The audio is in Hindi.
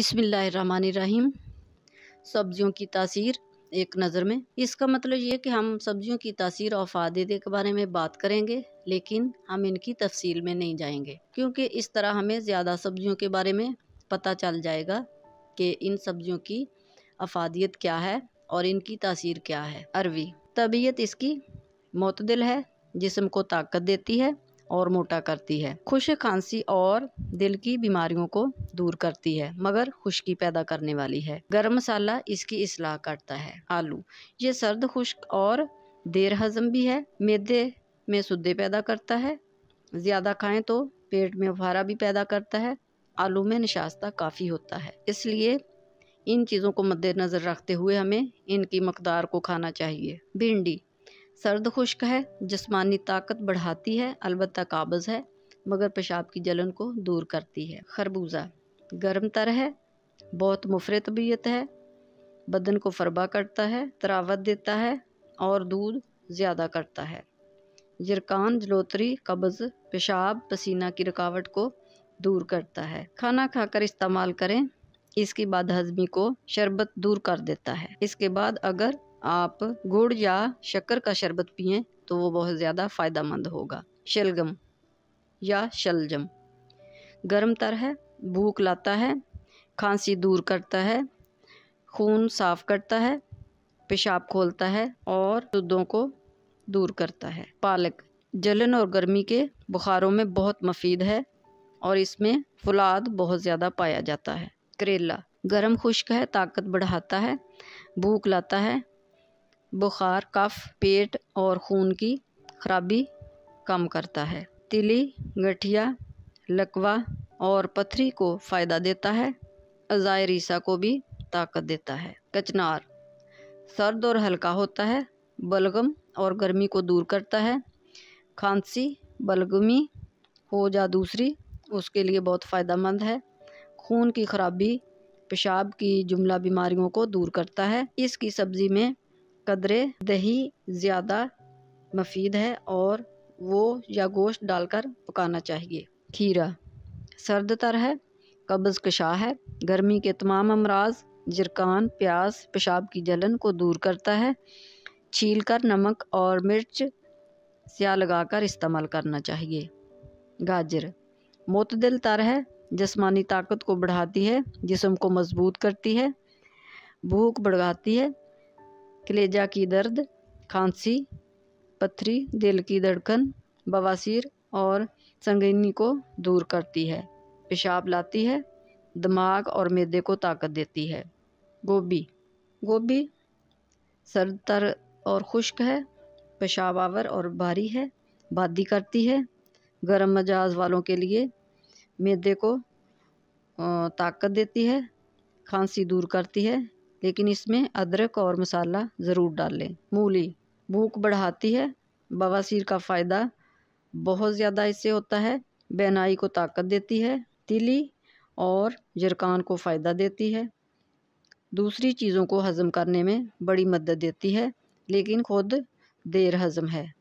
बसमीम सब्ज़ियों की तासीर एक नज़र में इसका मतलब ये कि हम सब्ज़ियों की तासीर और फ़ायदे के बारे में बात करेंगे लेकिन हम इनकी तफसील में नहीं जाएंगे क्योंकि इस तरह हमें ज़्यादा सब्ज़ियों के बारे में पता चल जाएगा कि इन सब्ज़ियों की अफादियत क्या है और इनकी तासीर क्या है अरवी तबीयत इसकी मतदिल है जिसम को ताकत देती है और मोटा करती है खुश खांसी और दिल की बीमारियों को दूर करती है मगर खुश्की पैदा करने वाली है गर्म मसाला इसकी इसलाह करता है आलू ये सर्द खुश्क और देर हजम भी है मैदे में सुदे पैदा करता है ज़्यादा खाएं तो पेट में उभारा भी पैदा करता है आलू में नशास्ता काफ़ी होता है इसलिए इन चीज़ों को मद्देनज़र रखते हुए हमें इनकी मकदार को खाना चाहिए भिंडी सर्द खुश्क है जिसमानी ताकत बढ़ाती है अलबत् काबज़ है मगर पेशाब की जलन को दूर करती है खरबूजा गर्म तर है बहुत मुफर तबीयत है बदन को फरबा करता है तरावत देता है और दूध ज़्यादा करता है जरकान जलोतरी कब्ज़ पेशाब पसीना की रुकावट को दूर करता है खाना खाकर इस्तेमाल करें इसकी बाद हजमी को शरबत दूर कर देता है इसके बाद अगर आप गुड़ या शक्कर का शरबत पिए तो वो बहुत ज़्यादा फ़ायदा होगा शलगम या शलजम गर्म तर है भूख लाता है खांसी दूर करता है खून साफ करता है पेशाब खोलता है और दुद्धों को दूर करता है पालक जलन और गर्मी के बुखारों में बहुत मफीद है और इसमें फुलाद बहुत ज़्यादा पाया जाता है करेला गर्म खुश्क है ताकत बढ़ाता है भूख लाता है बुखार कफ पेट और खून की खराबी कम करता है तिली गठिया लकवा और पथरी को फ़ायदा देता है अज़ायरीसा को भी ताकत देता है कचनार सर्द और हल्का होता है बलगम और गर्मी को दूर करता है खांसी बलगमी हो या दूसरी उसके लिए बहुत फ़ायदेमंद है खून की खराबी पेशाब की जुमला बीमारियों को दूर करता है इसकी सब्ज़ी में कदरे दही ज़्यादा मफीद है और वो या गोश्त डालकर पकाना चाहिए खीरा सर्द तर है कब्ज़ कशा है गर्मी के तमाम अमराज जरकान प्यास पेशाब की जलन को दूर करता है छील कर नमक और मिर्च स्या लगाकर इस्तेमाल करना चाहिए गाजर मतदिल तर है जिसमानी ताकत को बढ़ाती है जिसम को मजबूत करती है भूख बढ़ाती है कलेजा की दर्द खांसी पथरी दिल की धड़कन बवासीर और संगनी को दूर करती है पेशाब लाती है दिमाग और मैदे को ताकत देती है गोभी गोभी सर तर और खुश्क है पेशाबावर और भारी है बादी करती है गर्म मजाज वालों के लिए मैदे को ताकत देती है खांसी दूर करती है लेकिन इसमें अदरक और मसाला ज़रूर डाल लें मूली भूख बढ़ाती है बवासीर का फ़ायदा बहुत ज़्यादा इससे होता है बेनाई को ताकत देती है तिली और जरकान को फ़ायदा देती है दूसरी चीज़ों को हज़म करने में बड़ी मदद देती है लेकिन खुद देर हज़म है